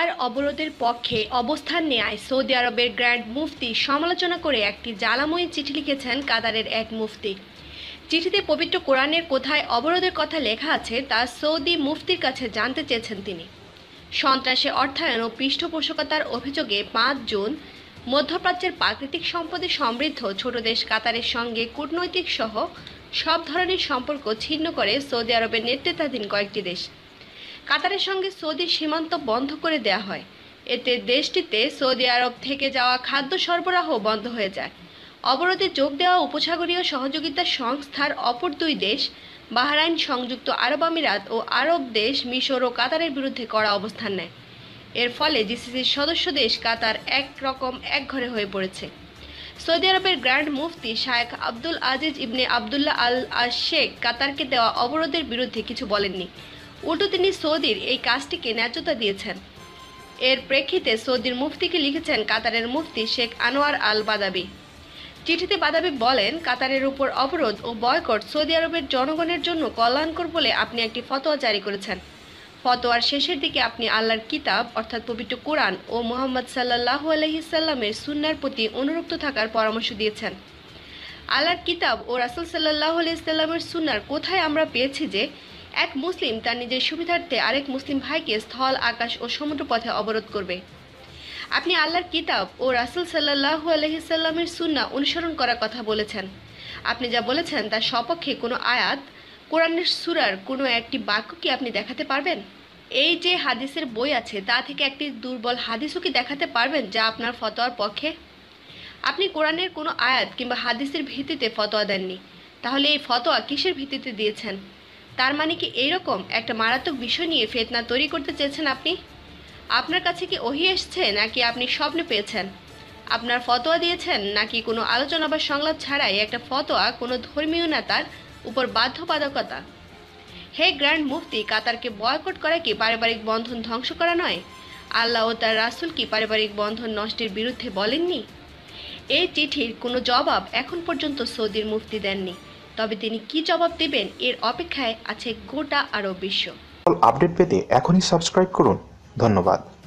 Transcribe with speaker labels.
Speaker 1: কাতার অবরোধের পক্ষে অবস্থান নেয় সৌদি আরবের গ্র্যান্ড মুফতি সমালোচনা করে একটি জ্বালাময়ী চিঠি লিখেছেন কাতারের এক মুফতি চিঠিতে পবিত্র কোরআনের কোথায় অবরোধের কথা লেখা আছে তা সৌদি মুফতির কাছে জানতে চেয়েছেন তিনি সন্ত্রাসে অর্থায়ন ও পৃষ্ঠপোষকতার অভিযোগে পাঁচ জুন মধ্যপ্রাচ্যের প্রাকৃতিক সম্পদে সমৃদ্ধ ছোট দেশ কাতারের সঙ্গে কূটনৈতিক সহ সব ধরনের সম্পর্ক ছিন্ন করে সৌদি আরবের নেতৃত্বাধীন কয়েকটি দেশ কাতারের সঙ্গে সৌদি সীমান্ত বন্ধ করে দেয়া হয় এতে দেশটিতে সৌদি আরব থেকে যাওয়া খাদ্য সরবরাহ বন্ধ হয়ে যায় অবরোধে যোগ দেওয়া উপসাগরীয় সহযোগিতা সংস্থার অপর দুই দেশ বাহরাইন সংযুক্ত আরব আমিরাত ও আরব দেশ মিশর ও কাতারের বিরুদ্ধে করা অবস্থান নেয় এর ফলে জিসিসির সদস্য দেশ কাতার এক রকম একঘরে হয়ে পড়েছে সৌদি আরবের গ্র্যান্ড মুফতি শায়েখ আব্দুল আজিজ ইবনে আবদুল্লাহ আল আশেখ কাতারকে দেওয়া অবরোধের বিরুদ্ধে কিছু বলেননি উল্টো তিনি সৌদির এই কাজটিকে ন্যায্যতা দিয়েছেন এর প্রেক্ষিতে সৌদির মুফতিকে লিখেছেন কাতারের মুফতি শেখ আনোয়ার আল বাদাবি চিঠিতে বাদাবি বলেন কাতারের উপর অবরোধ ও বয়কট সৌদি আরবের জনগণের জন্য কল্যাণকর বলে আপনি একটি ফতোয়া জারি করেছেন ফতোয়ার শেষের দিকে আপনি আল্লাহর কিতাব অর্থাৎ পবিত্র কোরআন ও মোহাম্মদ সাল্লাহ আলহিসাল্লামের সুন্নার প্রতি অনুরক্ত থাকার পরামর্শ দিয়েছেন আল্লাহর কিতাব ও রাসুল সাল্লাহ আলাইসাল্লামের সুনার কোথায় আমরা পেয়েছি যে এক মুসলিম তার নিজের সুবিধার্থে আরেক মুসলিম ভাইকে স্থল আকাশ ও সমুদ্র পথে অবরোধ করবে আপনি আল্লাহর কিতাব ও রাসুল সাল্লাহ আলহিসাল্লামের সুন্না অনুসরণ করার কথা বলেছেন আপনি যা বলেছেন তার সপক্ষে কোনো আয়াত কোরআনের সুরার কোনো একটি বাক্য কি আপনি দেখাতে পারবেন এই যে হাদিসের বই আছে তা থেকে একটি দুর্বল হাদিসও কি দেখাতে পারবেন যা আপনার ফতোয়ার পক্ষে আপনি কোরআনের কোনো আয়াত কিংবা হাদিসের ভিত্তিতে ফতোয়া দেননি তাহলে এই ফতোয়া কিসের ভিত্তিতে দিয়েছেন তার মানে কি এইরকম একটা মারাত্মক বিষয় নিয়ে ফেতনা তৈরি করতে চেয়েছেন আপনি আপনার কাছে কি ওহি এসছে নাকি আপনি স্বপ্নে পেয়েছেন আপনার ফতোয়া দিয়েছেন নাকি কোনো আলোচনা বা সংলাপ ছাড়াই একটা ফতোয়া কোনো ধর্মীয় নেতার উপর বাধ্যবাধকতা হে গ্র্যান্ড মুফতি কাতারকে বয়কট করা কি পারিবারিক বন্ধন ধ্বংস করা নয় আল্লাহ ও তার রাসুল কি পারিবারিক বন্ধন নষ্টের বিরুদ্ধে বলেননি এই চিঠির কোনো জবাব এখন পর্যন্ত সৌদির মুফতি দেননি তবে তিনি কি জবাব দেবেন এর অপেক্ষায় আছে গোটা আরব বিশ্ব আপডেট পেতে এখনই সাবস্ক্রাইব করুন ধন্যবাদ